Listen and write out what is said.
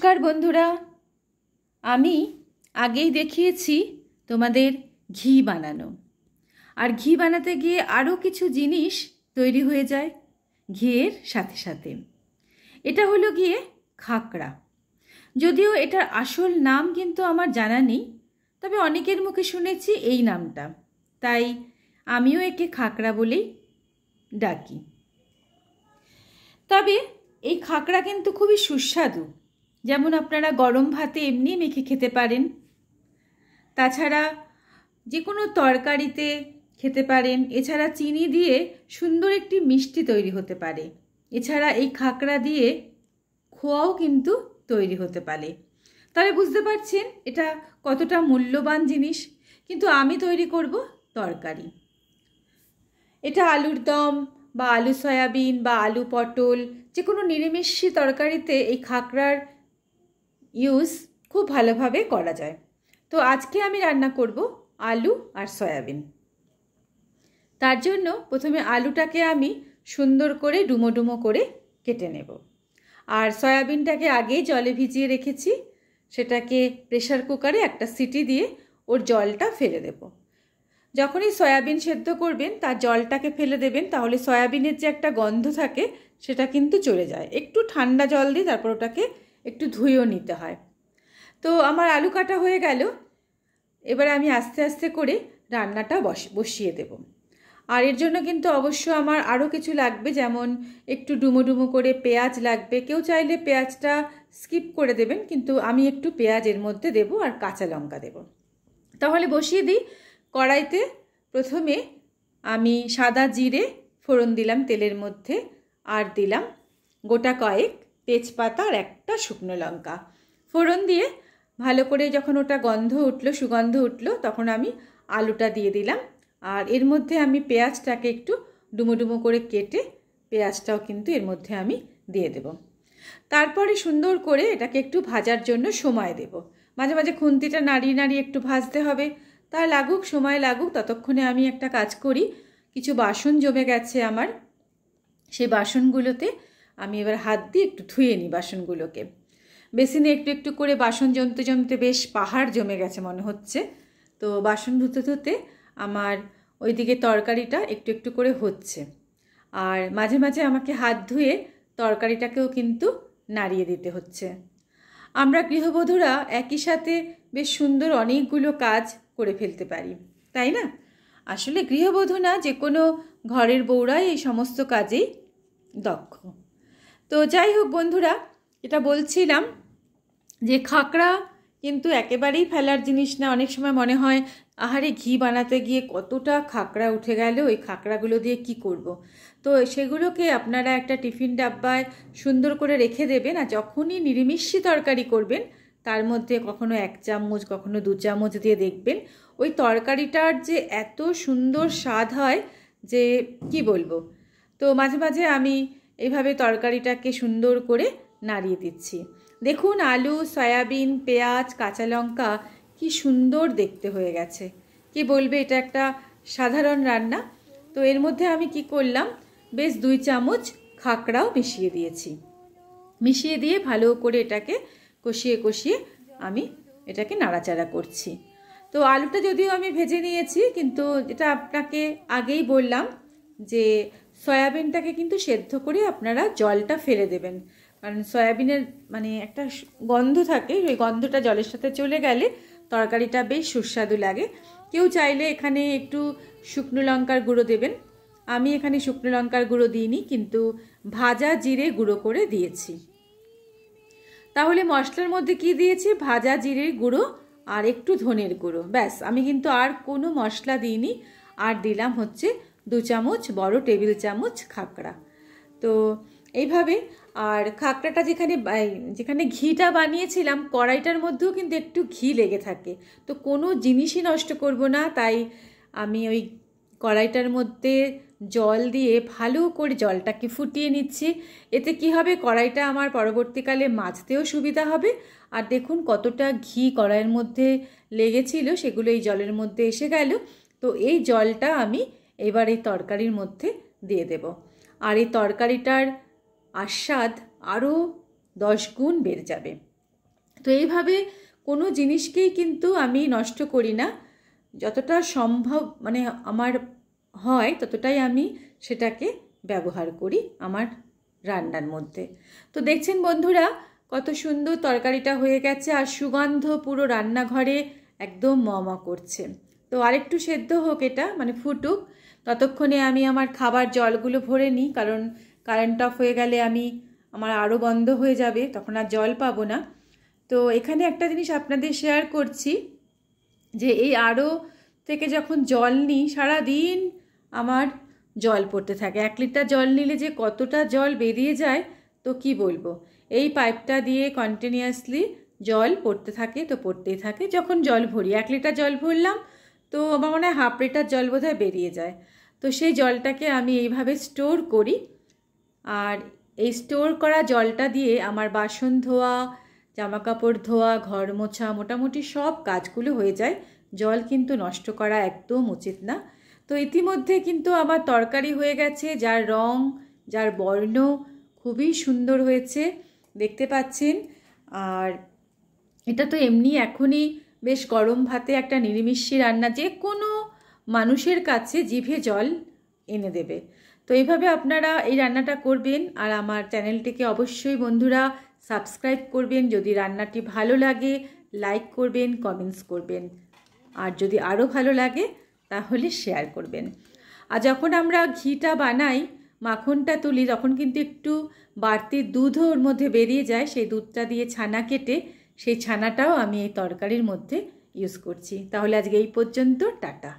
নমস্কার বন্ধুরা আমি আগেই দেখিয়েছি তোমাদের ঘি বানানো আর ঘি বানাতে গিয়ে আরও কিছু জিনিস তৈরি হয়ে যায় ঘিয়ের সাথে সাথে এটা হলো গিয়ে খাকড়া যদিও এটার আসল নাম কিন্তু আমার জানা নেই তবে অনেকের মুখে শুনেছি এই নামটা তাই আমিও একে খাকড়া বলেই ডাকি তবে এই খাকড়া কিন্তু খুবই সুস্বাদু যেমন আপনারা গরম ভাতে এমনি মেখে খেতে পারেন তাছাড়া যে কোনো তরকারিতে খেতে পারেন এছাড়া চিনি দিয়ে সুন্দর একটি মিষ্টি তৈরি হতে পারে এছাড়া এই খাকড়া দিয়ে খোয়াও কিন্তু তৈরি হতে পারে তাহলে বুঝতে পারছেন এটা কতটা মূল্যবান জিনিস কিন্তু আমি তৈরি করব তরকারি এটা আলুর দম বা আলু সয়াবিন বা আলু পটল যে কোনো নিরামিষি তরকারিতে এই খাকড়ার ইউজ খুব ভালোভাবে করা যায় তো আজকে আমি রান্না করব আলু আর সয়াবিন তার জন্য প্রথমে আলুটাকে আমি সুন্দর করে ডুমো ডুমো করে কেটে নেব আর সয়াবিনটাকে আগেই জলে ভিজিয়ে রেখেছি সেটাকে প্রেশার কুকারে একটা সিটি দিয়ে ওর জলটা ফেলে দেব যখনই সয়াবিন সেদ্ধ করবেন তার জলটাকে ফেলে দেবেন তাহলে সয়াবিনের যে একটা গন্ধ থাকে সেটা কিন্তু চলে যায় একটু ঠান্ডা জল দিয়ে তারপর ওটাকে একটু ধুয়েও নিতে হয় তো আমার আলু কাটা হয়ে গেল এবার আমি আস্তে আস্তে করে রান্নাটা বসিয়ে দেব আর এর জন্য কিন্তু অবশ্য আমার আরও কিছু লাগবে যেমন একটু ডুমো ডুমো করে পেঁয়াজ লাগবে কেউ চাইলে পেঁয়াজটা স্কিপ করে দেবেন কিন্তু আমি একটু পেঁয়াজ এর মধ্যে দেব আর কাঁচা লঙ্কা দেব তাহলে বসিয়ে দিই কড়াইতে প্রথমে আমি সাদা জিরে ফোড়ন দিলাম তেলের মধ্যে আর দিলাম গোটা কয়েক তেজপাতা আর একটা শুকনো লঙ্কা ফোড়ন দিয়ে ভালো করে যখন ওটা গন্ধ উঠলো সুগন্ধ উঠলো তখন আমি আলুটা দিয়ে দিলাম আর এর মধ্যে আমি পেঁয়াজটাকে একটু ডুমো ডুমো করে কেটে পেঁয়াজটাও কিন্তু এর মধ্যে আমি দিয়ে দেব তারপরে সুন্দর করে এটাকে একটু ভাজার জন্য সময় দেব মাঝে মাঝে খুন্তিটা নাড়িয়ে নাড়িয়ে একটু ভাজতে হবে তা লাগুক সময় লাগুক ততক্ষণে আমি একটা কাজ করি কিছু বাসন জমে গেছে আমার সেই বাসনগুলোতে আমি এবার হাত দিয়ে একটু ধুয়ে নিই বাসনগুলোকে বেসিনে একটু একটু করে বাসন জমতে জমতে বেশ পাহাড় জমে গেছে মনে হচ্ছে তো বাসন ধুতে ধুতে আমার ওইদিকে তরকারিটা একটু একটু করে হচ্ছে আর মাঝে মাঝে আমাকে হাত ধুয়ে তরকারিটাকেও কিন্তু নাড়িয়ে দিতে হচ্ছে আমরা গৃহবধূরা একই সাথে বেশ সুন্দর অনেকগুলো কাজ করে ফেলতে পারি তাই না আসলে গৃহবধূ না যে কোনো ঘরের বউরাই এই সমস্ত কাজেই দক্ষ তো যাই হোক বন্ধুরা এটা বলছিলাম যে খাকড়া কিন্তু একেবারেই ফেলার জিনিস না অনেক সময় মনে হয় আহারে ঘি বানাতে গিয়ে কতটা খাকড়া উঠে গেল ওই খাকড়াগুলো দিয়ে কি করব। তো সেগুলোকে আপনারা একটা টিফিন ডাব্বায় সুন্দর করে রেখে দেবেন আর যখনই নিরিমিষি তরকারি করবেন তার মধ্যে কখনো এক চামচ কখনো দু চামচ দিয়ে দেখবেন ওই তরকারিটার যে এত সুন্দর স্বাদ হয় যে কি বলবো তো মাঝে মাঝে আমি এইভাবে তরকারিটাকে সুন্দর করে নাড়িয়ে দিচ্ছি দেখুন আলু সয়াবিন পেঁয়াজ কাঁচা লঙ্কা কি সুন্দর দেখতে হয়ে গেছে কে বলবে এটা একটা সাধারণ রান্না তো এর মধ্যে আমি কি করলাম বেশ দুই চামচ খাকড়াও মিশিয়ে দিয়েছি মিশিয়ে দিয়ে ভালো করে এটাকে কষিয়ে কষিয়ে আমি এটাকে নাড়াচাড়া করছি তো আলুটা যদিও আমি ভেজে নিয়েছি কিন্তু এটা আপনাকে আগেই বললাম যে সয়াবিনটাকে কিন্তু সেদ্ধ করে আপনারা জলটা ফেলে দেবেন কারণ সয়াবিনের মানে একটা গন্ধ থাকে ওই গন্ধটা জলের সাথে চলে গেলে তরকারিটা বেশ সুস্বাদু লাগে কেউ চাইলে এখানে একটু শুকনো লঙ্কার গুঁড়ো দেবেন আমি এখানে শুকনো লঙ্কার গুঁড়ো দিইনি কিন্তু ভাজা জিরে গুঁড়ো করে দিয়েছি তাহলে মশলার মধ্যে কি দিয়েছি ভাজা জিরের গুঁড়ো আর একটু ধনের গুঁড়ো ব্যাস আমি কিন্তু আর কোনো মশলা দিইনি আর দিলাম হচ্ছে দু চামচ বড় টেবিল চামচ খাকড়া তো এইভাবে আর খাকড়াটা যেখানে যেখানে ঘিটা বানিয়েছিলাম কড়াইটার মধ্যেও কিন্তু একটু ঘি লেগে থাকে তো কোনো জিনিসই নষ্ট করব না তাই আমি ওই কড়াইটার মধ্যে জল দিয়ে ভালো করে জলটাকে ফুটিয়ে নিচ্ছি এতে কি হবে কড়াইটা আমার পরবর্তীকালে মাজতেও সুবিধা হবে আর দেখুন কতটা ঘি কড়াইয়ের মধ্যে লেগেছিল সেগুলো এই জলের মধ্যে এসে গেল তো এই জলটা আমি এবার এই তরকারির মধ্যে দিয়ে দেব আর এই তরকারিটার আস্বাদ আরও দশ গুণ বেড়ে যাবে তো এইভাবে কোনো জিনিসকেই কিন্তু আমি নষ্ট করি না যতটা সম্ভব মানে আমার হয় ততটাই আমি সেটাকে ব্যবহার করি আমার রান্নার মধ্যে তো দেখছেন বন্ধুরা কত সুন্দর তরকারিটা হয়ে গেছে আর সুগন্ধ পুরো রান্নাঘরে একদম মমা করছে তো আরেকটু সেদ্ধ হোক এটা মানে ফুটুক ততক্ষণে আমি আমার খাবার জলগুলো ভরে নিই কারণ কারেন্ট অফ হয়ে গেলে আমি আমার আরও বন্ধ হয়ে যাবে তখন আর জল পাবো না তো এখানে একটা জিনিস আপনাদের শেয়ার করছি যে এই আরও থেকে যখন জল নিই সারাদিন আমার জল পড়তে থাকে এক লিটার জল নিলে যে কতটা জল বেরিয়ে যায় তো কি বলবো এই পাইপটা দিয়ে কন্টিনিউয়াসলি জল পড়তে থাকে তো পড়তেই থাকে যখন জল ভরি এক লিটার জল ভরলাম তো আমার মনে হয় হাফ লিটার জল বোধহয় বেরিয়ে যায় তো সেই জলটাকে আমি এইভাবে স্টোর করি আর এই স্টোর করা জলটা দিয়ে আমার বাসন ধোয়া জামাকাপড় ধোয়া ঘর মোছা মোটামুটি সব কাজগুলো হয়ে যায় জল কিন্তু নষ্ট করা একদম উচিত না তো ইতিমধ্যে কিন্তু আমার তরকারি হয়ে গেছে যার রং যার বর্ণ খুবই সুন্দর হয়েছে দেখতে পাচ্ছেন আর এটা তো এমনি এখনই বেশ গরম ভাতে একটা নিরামিষি রান্না যে কোনো মানুষের কাছে জিভে জল এনে দেবে তো এইভাবে আপনারা এই রান্নাটা করবেন আর আমার চ্যানেলটিকে অবশ্যই বন্ধুরা সাবস্ক্রাইব করবেন যদি রান্নাটি ভালো লাগে লাইক করবেন কমেন্টস করবেন আর যদি আরও ভালো লাগে তাহলে শেয়ার করবেন আর যখন আমরা ঘিটা বানাই মাখনটা তুলি তখন কিন্তু একটু বাড়তি দুধও ওর মধ্যে বেরিয়ে যায় সেই দুধটা দিয়ে ছানা কেটে সেই ছানাটাও আমি এই তরকারির মধ্যে ইউজ করছি তাহলে আজকে এই পর্যন্ত টাটা